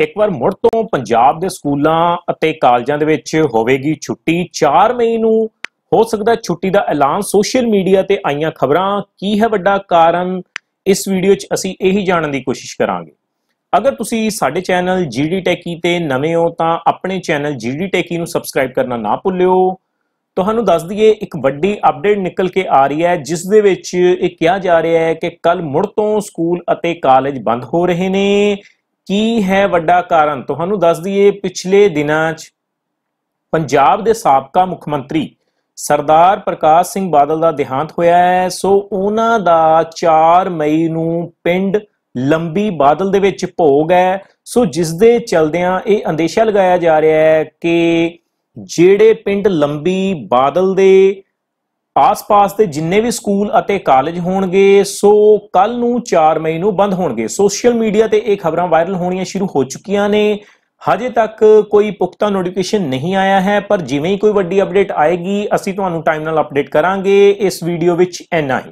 ਇੱਕ ਵਾਰ ਮੁੜ ਤੋਂ ਪੰਜਾਬ ਦੇ ਸਕੂਲਾਂ ਅਤੇ ਕਾਲਜਾਂ ਦੇ ਵਿੱਚ ਹੋਵੇਗੀ ਛੁੱਟੀ 4 ਮਈ ਨੂੰ ਹੋ ਸਕਦਾ ਛੁੱਟੀ ਦਾ ਐਲਾਨ ਸੋਸ਼ਲ ਮੀਡੀਆ ਤੇ ਆਈਆਂ ਖਬਰਾਂ ਕੀ ਹੈ ਵੱਡਾ ਕਾਰਨ ਇਸ ਵੀਡੀਓ 'ਚ ਅਸੀਂ ਇਹੀ ਜਾਣਨ ਦੀ ਕੋਸ਼ਿਸ਼ ਕਰਾਂਗੇ ਅਗਰ ਤੁਸੀਂ ਸਾਡੇ ਚੈਨਲ ਜੀਡੀ ਟੈਕੀ ਤੇ ਨਵੇਂ ਹੋ ਤਾਂ ਆਪਣੇ ਚੈਨਲ ਜੀਡੀ ਟੈਕੀ ਨੂੰ ਸਬਸਕ੍ਰਾਈਬ ਕਰਨਾ ਨਾ ਭੁੱਲਿਓ ਤੁਹਾਨੂੰ ਦੱਸ ਦਈਏ ਇੱਕ ਵੱਡੀ ਅਪਡੇਟ ਨਿਕਲ ਕੇ ਆ ਰਹੀ ਹੈ ਜਿਸ ਦੇ ਵਿੱਚ ਇਹ ਕਿਹਾ ਜਾ ਰਿਹਾ ਹੈ ਕਿ ਕੱਲ ਮੁੜ ਤੋਂ ਸਕੂਲ ਅਤੇ ਕਾਲਜ ਬੰਦ ਹੋ ਰਹੇ ਨੇ ਕੀ ਹੈ ਵੱਡਾ ਕਾਰਨ ਤੁਹਾਨੂੰ ਦੱਸ ਦਈਏ ਪਿਛਲੇ ਦਿਨਾਂ 'ਚ ਪੰਜਾਬ ਦੇ ਸਾਬਕਾ ਮੁੱਖ ਮੰਤਰੀ ਸਰਦਾਰ ਪ੍ਰਕਾਸ਼ ਸਿੰਘ ਬਾਦਲ ਦਾ ਦੇਹਾਂਤ ਹੋਇਆ ਹੈ ਸੋ ਉਹਨਾਂ ਦਾ 4 ਮਈ ਨੂੰ ਪਿੰਡ ਲੰਬੀ ਬਾਦਲ ਦੇ ਵਿੱਚ ਭੋਗ ਹੈ ਸੋ ਜਿਸ ਦੇ ਚਲਦਿਆਂ ਇਹ ਅੰਦੇਸ਼ਾ ਲਗਾਇਆ ਜਾ ਰਿਹਾ ਹੈ ਕਿ ਜਿਹੜੇ ਪਿੰਡ ਲੰਬੀ ਬਾਦਲ ਦੇ ਆਸ-ਪਾਸ ਦੇ ਜਿੰਨੇ ਵੀ ਸਕੂਲ ਅਤੇ ਕਾਲਜ ਹੋਣਗੇ ਸੋ ਕੱਲ ਨੂੰ 4 ਮਈ ਨੂੰ ਬੰਦ ਹੋਣਗੇ ਸੋਸ਼ਲ ਮੀਡੀਆ ਤੇ ਇਹ ਖਬਰਾਂ ਵਾਇਰਲ ਹੋਣੀਆਂ ਸ਼ੁਰੂ ਹੋ ਚੁੱਕੀਆਂ ਨੇ ਹਜੇ ਤੱਕ ਕੋਈ ਪੁਖਤਾ ਨੋਟੀਫਿਕੇਸ਼ਨ ਨਹੀਂ ਆਇਆ ਹੈ ਪਰ ਜਿਵੇਂ ਹੀ ਕੋਈ ਵੱਡੀ ਅਪਡੇਟ ਆਏਗੀ ਅਸੀਂ ਤੁਹਾਨੂੰ ਟਾਈਮ ਨਾਲ ਅਪਡੇਟ ਕਰਾਂਗੇ ਇਸ ਵੀਡੀਓ ਵਿੱਚ ਇੰਨਾ ਹੀ